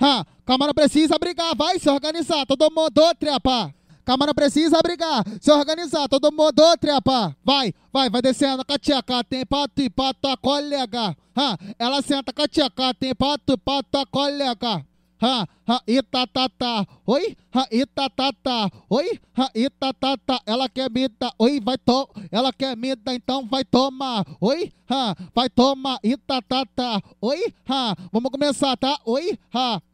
Ha, Câmara precisa brigar, vai se organizar, todo mundo trepa. Câmara precisa brigar, se organizar, todo mundo trepa. Vai, vai, vai descendo com a tcheca, tem pato e pato a colega. Ha, ela senta com a tcheca, tem pato e pato a colega. Ha, ha, itatata, oi, ha, itatata, oi, ha, itatata, ela quer me dar, oi, vai to, ela quer me dar, então vai tomar, oi, ha, vai tomar, itatata, oi, ha, vamos começar, tá, oi, ha,